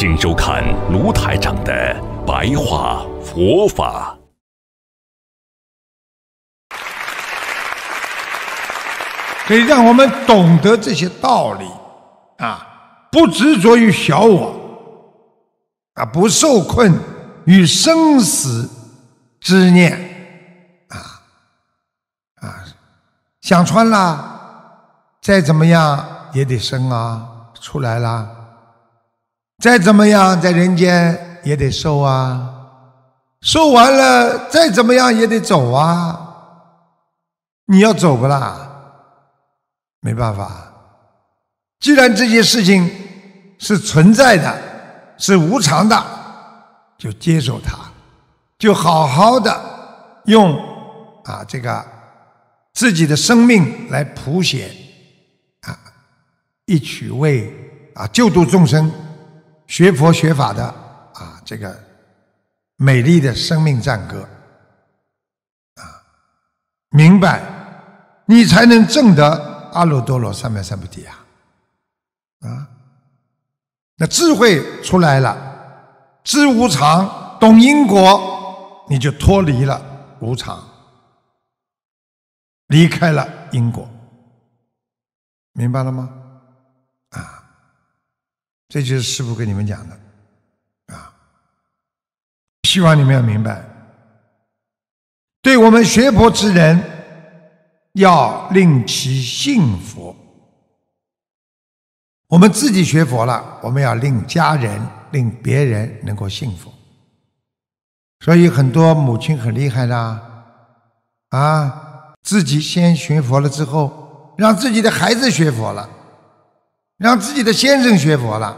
请收看卢台长的白话佛法，可以让我们懂得这些道理啊！不执着于小我，啊，不受困于生死之念，啊啊，想穿了，再怎么样也得生啊，出来啦！再怎么样，在人间也得受啊，受完了，再怎么样也得走啊。你要走不啦？没办法，既然这些事情是存在的，是无常的，就接受它，就好好的用啊这个自己的生命来谱写啊一曲为啊救度众生。学佛学法的啊，这个美丽的生命赞歌啊，明白，你才能证得阿耨多罗三藐三菩提啊啊！那智慧出来了，知无常，懂因果，你就脱离了无常，离开了因果，明白了吗？啊！这就是师父跟你们讲的啊！希望你们要明白，对我们学佛之人，要令其信佛。我们自己学佛了，我们要令家人、令别人能够信佛。所以很多母亲很厉害的啊，自己先学佛了之后，让自己的孩子学佛了。让自己的先生学佛了，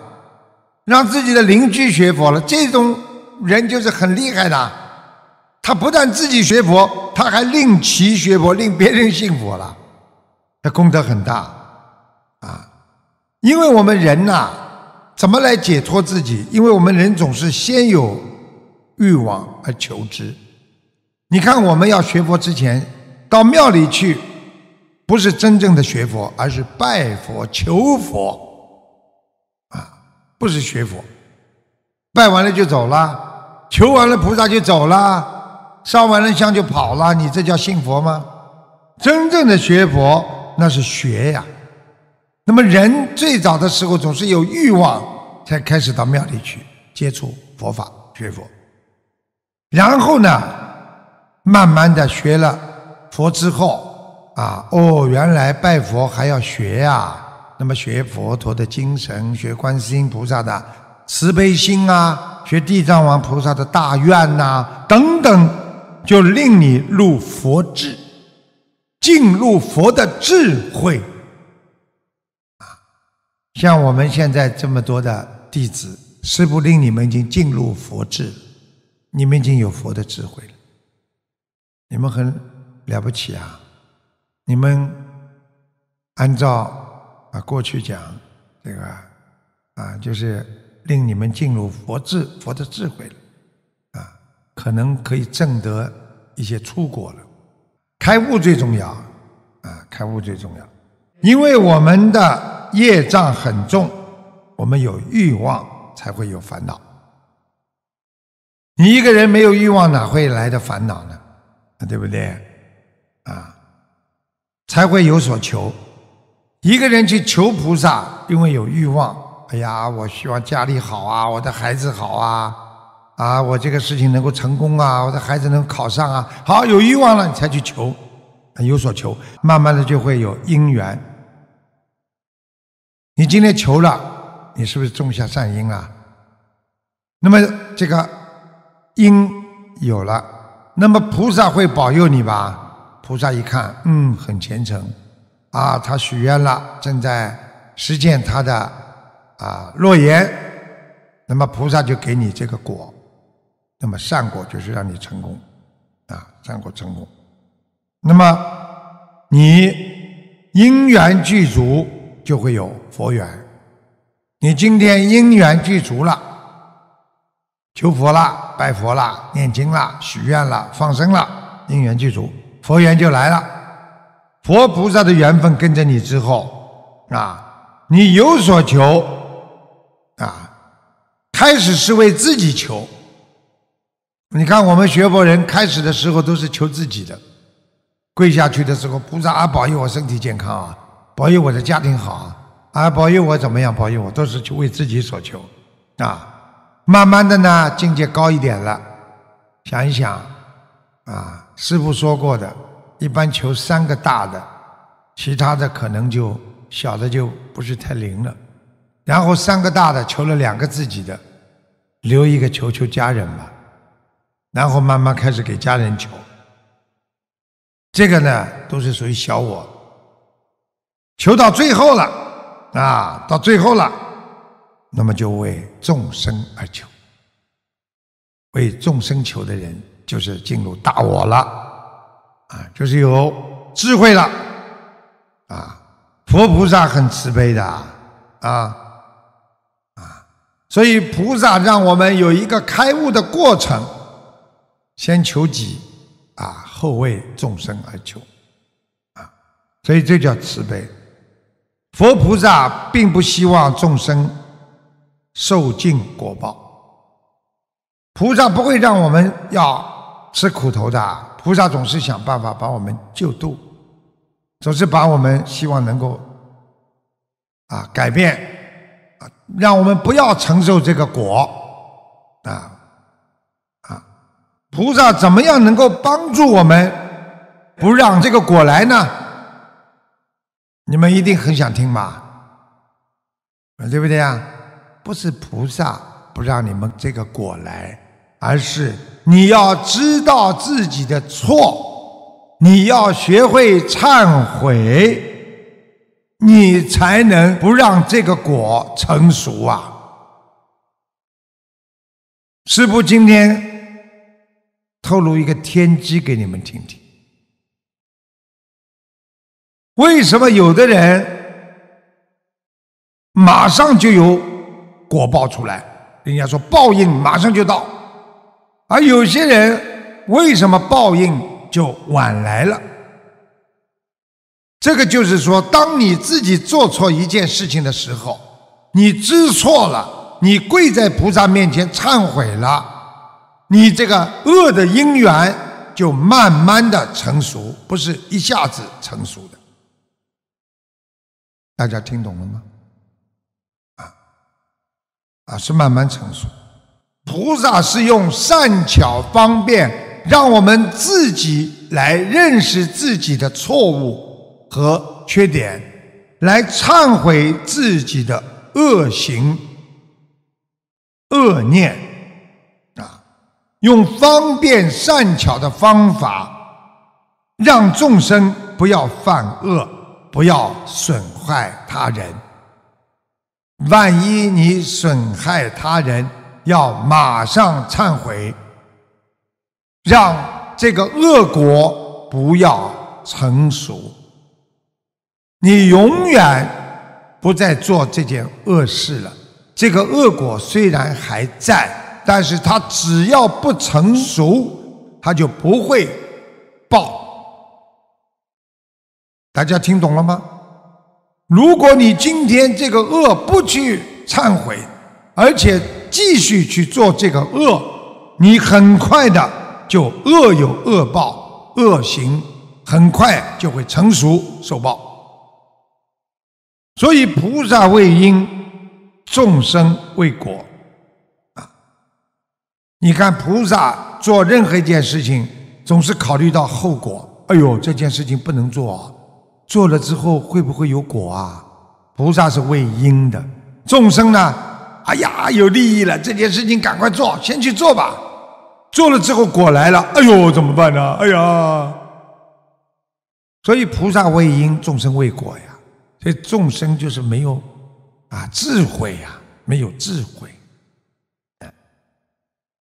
让自己的邻居学佛了，这种人就是很厉害的。他不但自己学佛，他还令其学佛，令别人信佛了。他功德很大啊！因为我们人呐，怎么来解脱自己？因为我们人总是先有欲望而求知。你看，我们要学佛之前，到庙里去。不是真正的学佛，而是拜佛求佛啊！不是学佛，拜完了就走了，求完了菩萨就走了，烧完了香就跑了，你这叫信佛吗？真正的学佛那是学呀。那么人最早的时候总是有欲望，才开始到庙里去接触佛法学佛，然后呢，慢慢的学了佛之后。啊哦，原来拜佛还要学呀！那么学佛陀的精神，学观世音菩萨的慈悲心啊，学地藏王菩萨的大愿呐，等等，就令你入佛智，进入佛的智慧啊！像我们现在这么多的弟子，是不令你们已经进入佛智，你们已经有佛的智慧了，你们很了不起啊！你们按照啊过去讲，这个啊就是令你们进入佛智佛的智慧了啊，可能可以证得一些出果了。开悟最重要啊，开悟最重要，因为我们的业障很重，我们有欲望才会有烦恼。你一个人没有欲望，哪会来的烦恼呢？对不对？才会有所求。一个人去求菩萨，因为有欲望。哎呀，我希望家里好啊，我的孩子好啊，啊，我这个事情能够成功啊，我的孩子能考上啊。好，有欲望了，你才去求，有所求，慢慢的就会有因缘。你今天求了，你是不是种下善因了？那么这个因有了，那么菩萨会保佑你吧？菩萨一看，嗯，很虔诚，啊，他许愿了，正在实践他的啊诺言，那么菩萨就给你这个果，那么善果就是让你成功，啊，善果成功，那么你因缘具足就会有佛缘，你今天因缘具足了，求佛了，拜佛了，念经了，许愿了，放生了，因缘具足。佛缘就来了，佛菩萨的缘分跟着你之后啊，你有所求啊，开始是为自己求。你看我们学佛人开始的时候都是求自己的，跪下去的时候，菩萨啊保佑我身体健康啊，保佑我的家庭好啊，啊保佑我怎么样，保佑我都是去为自己所求啊。慢慢的呢，境界高一点了，想一想。啊，师傅说过的一般求三个大的，其他的可能就小的就不是太灵了。然后三个大的求了两个自己的，留一个求求家人吧。然后慢慢开始给家人求，这个呢都是属于小我。求到最后了啊，到最后了，那么就为众生而求，为众生求的人。就是进入大我了啊，就是有智慧了啊。佛菩萨很慈悲的啊啊，所以菩萨让我们有一个开悟的过程，先求己啊，后为众生而求啊，所以这叫慈悲。佛菩萨并不希望众生受尽果报，菩萨不会让我们要。吃苦头的菩萨总是想办法把我们救度，总是把我们希望能够啊改变啊，让我们不要承受这个果啊啊！菩萨怎么样能够帮助我们不让这个果来呢？你们一定很想听吧？对不对啊？不是菩萨不让你们这个果来。而是你要知道自己的错，你要学会忏悔，你才能不让这个果成熟啊！师傅今天透露一个天机给你们听听：为什么有的人马上就有果报出来？人家说报应马上就到。而有些人为什么报应就晚来了？这个就是说，当你自己做错一件事情的时候，你知错了，你跪在菩萨面前忏悔了，你这个恶的因缘就慢慢的成熟，不是一下子成熟的。大家听懂了吗？啊，啊，是慢慢成熟。菩萨是用善巧方便，让我们自己来认识自己的错误和缺点，来忏悔自己的恶行、恶念啊！用方便善巧的方法，让众生不要犯恶，不要损害他人。万一你损害他人，要马上忏悔，让这个恶果不要成熟。你永远不再做这件恶事了。这个恶果虽然还在，但是它只要不成熟，它就不会报。大家听懂了吗？如果你今天这个恶不去忏悔，而且。继续去做这个恶，你很快的就恶有恶报，恶行很快就会成熟受报。所以菩萨为因，众生为果。啊，你看菩萨做任何一件事情，总是考虑到后果。哎呦，这件事情不能做啊，做了之后会不会有果啊？菩萨是为因的，众生呢？哎呀，有利益了，这件事情赶快做，先去做吧。做了之后果来了，哎呦，怎么办呢？哎呀，所以菩萨为因，众生为果呀。所以众生就是没有啊智慧呀，没有智慧。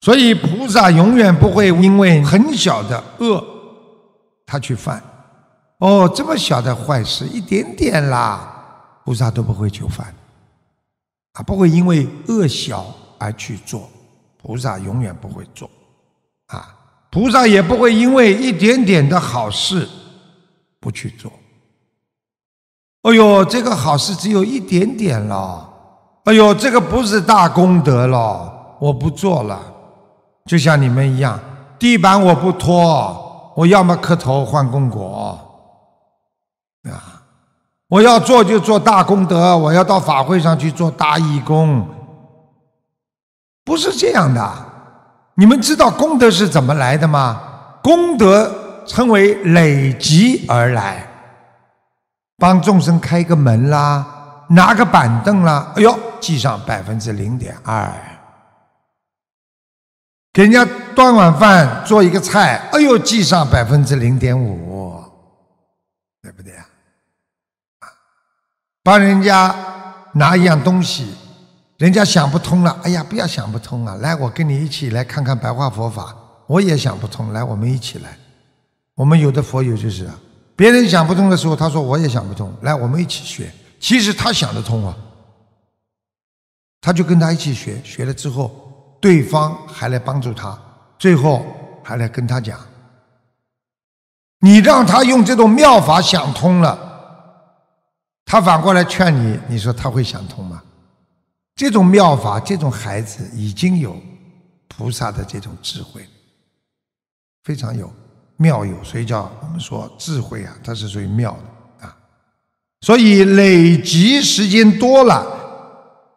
所以菩萨永远不会因为很小的恶，他去犯。哦，这么小的坏事，一点点啦，菩萨都不会去犯。他不会因为恶小而去做，菩萨永远不会做，啊，菩萨也不会因为一点点的好事不去做。哎呦，这个好事只有一点点了，哎呦，这个不是大功德了，我不做了。就像你们一样，地板我不拖，我要么磕头换供果。我要做就做大功德，我要到法会上去做大义工，不是这样的。你们知道功德是怎么来的吗？功德称为累积而来，帮众生开个门啦，拿个板凳啦，哎呦，记上百分之零点二；给人家端碗饭，做一个菜，哎呦，记上百分之零点五。帮人家拿一样东西，人家想不通了。哎呀，不要想不通啊！来，我跟你一起来看看白话佛法。我也想不通，来，我们一起来。我们有的佛友就是，别人想不通的时候，他说我也想不通。来，我们一起学。其实他想得通啊，他就跟他一起学。学了之后，对方还来帮助他，最后还来跟他讲。你让他用这种妙法想通了。他反过来劝你，你说他会想通吗？这种妙法，这种孩子已经有菩萨的这种智慧，非常有妙有，所以叫我们说智慧啊，它是属于妙的啊。所以累积时间多了，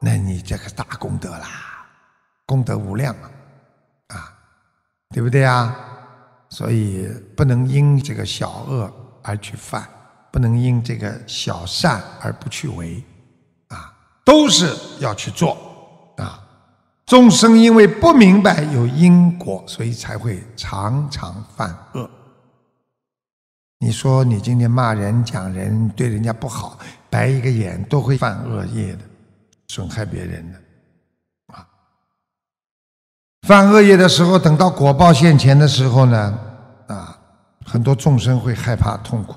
那你这个大功德啦，功德无量啊，啊，对不对啊？所以不能因这个小恶而去犯。不能因这个小善而不去为，啊，都是要去做啊。众生因为不明白有因果，所以才会常常犯恶。你说你今天骂人、讲人，对人家不好，白一个眼，都会犯恶业的，损害别人的。啊，犯恶业的时候，等到果报现前的时候呢，啊，很多众生会害怕痛苦。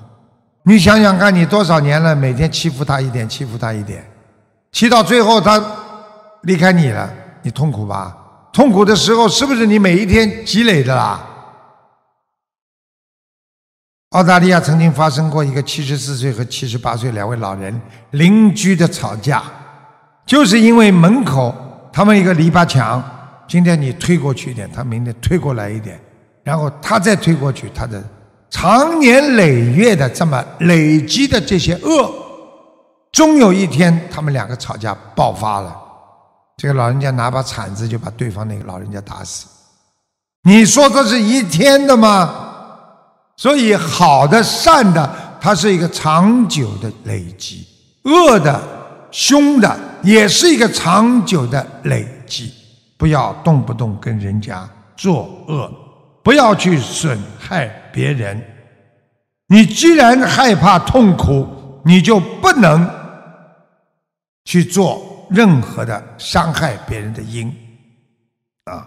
你想想看，你多少年了，每天欺负他一点，欺负他一点，欺到最后他离开你了，你痛苦吧？痛苦的时候是不是你每一天积累的啦？澳大利亚曾经发生过一个七十四岁和七十八岁两位老人邻居的吵架，就是因为门口他们一个篱笆墙，今天你推过去一点，他明天推过来一点，然后他再推过去，他的。长年累月的这么累积的这些恶，终有一天他们两个吵架爆发了。这个老人家拿把铲子就把对方那个老人家打死。你说这是一天的吗？所以好的善的，它是一个长久的累积；恶的凶的，也是一个长久的累积。不要动不动跟人家作恶，不要去损害。别人，你既然害怕痛苦，你就不能去做任何的伤害别人的因啊！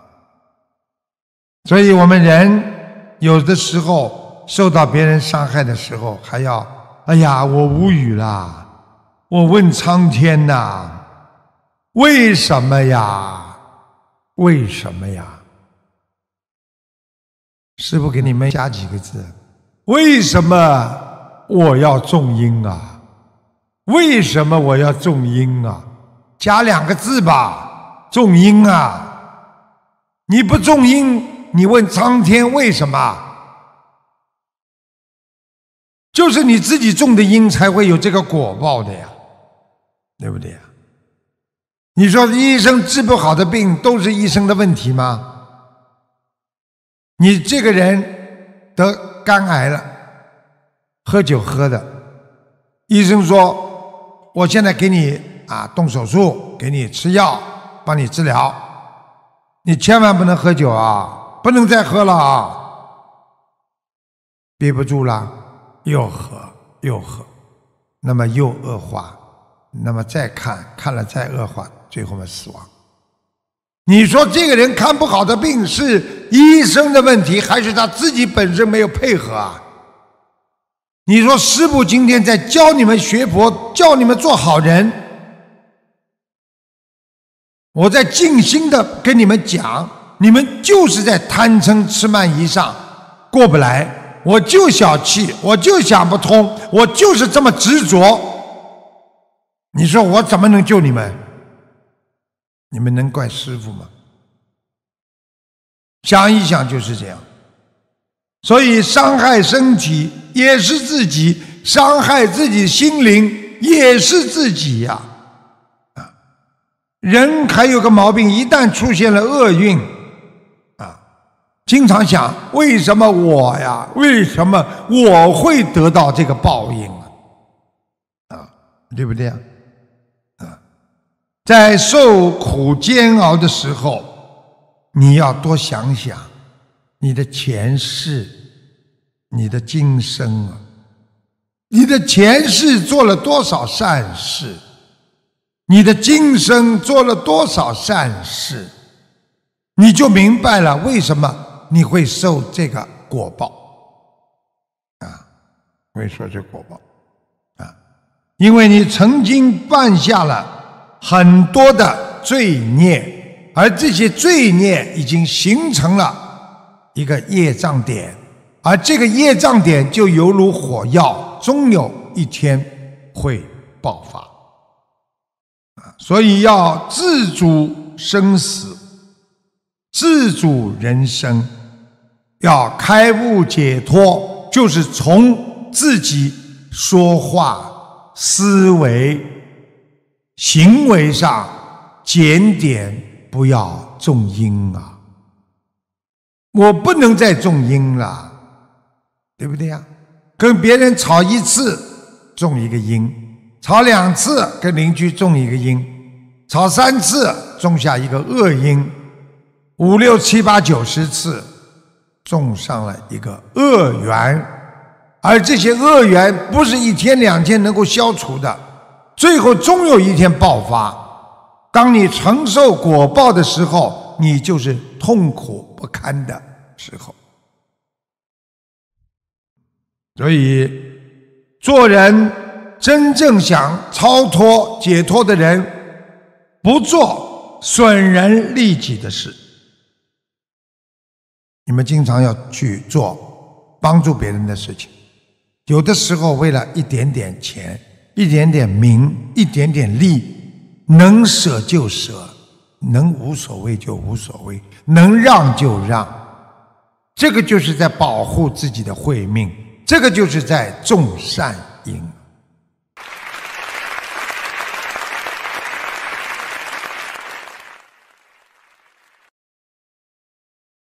所以，我们人有的时候受到别人伤害的时候，还要哎呀，我无语了，我问苍天呐，为什么呀？为什么呀？师傅给你们加几个字，为什么我要种因啊？为什么我要种因啊？加两个字吧，种因啊！你不种因，你问苍天为什么？就是你自己种的因，才会有这个果报的呀，对不对呀？你说医生治不好的病，都是医生的问题吗？你这个人得肝癌了，喝酒喝的。医生说：“我现在给你啊动手术，给你吃药，帮你治疗。你千万不能喝酒啊，不能再喝了啊。憋不住了又喝又喝，那么又恶化，那么再看看了再恶化，最后嘛死亡。你说这个人看不好的病是？”医生的问题还是他自己本身没有配合啊！你说师傅今天在教你们学佛，教你们做好人，我在尽心的跟你们讲，你们就是在贪嗔痴慢疑上过不来。我就小气，我就想不通，我就是这么执着。你说我怎么能救你们？你们能怪师傅吗？想一想就是这样，所以伤害身体也是自己，伤害自己心灵也是自己呀。啊，人还有个毛病，一旦出现了厄运，啊，经常想为什么我呀，为什么我会得到这个报应啊？啊，对不对啊？啊，在受苦煎熬的时候。你要多想想，你的前世，你的今生啊，你的前世做了多少善事，你的今生做了多少善事，你就明白了为什么你会受这个果报啊。所以说，这果报啊，因为你曾经犯下了很多的罪孽。而这些罪孽已经形成了一个业障点，而这个业障点就犹如火药，终有一天会爆发。啊，所以要自主生死，自主人生，要开悟解脱，就是从自己说话、思维、行为上检点。不要种因啊！我不能再种因了，对不对呀？跟别人吵一次种一个因，吵两次跟邻居种一个因，吵三次种下一个恶因，五六七八九十次种上了一个恶缘，而这些恶缘不是一天两天能够消除的，最后终有一天爆发。当你承受果报的时候，你就是痛苦不堪的时候。所以，做人真正想超脱解脱的人，不做损人利己的事。你们经常要去做帮助别人的事情，有的时候为了一点点钱、一点点名、一点点利。能舍就舍，能无所谓就无所谓，能让就让，这个就是在保护自己的慧命，这个就是在种善因。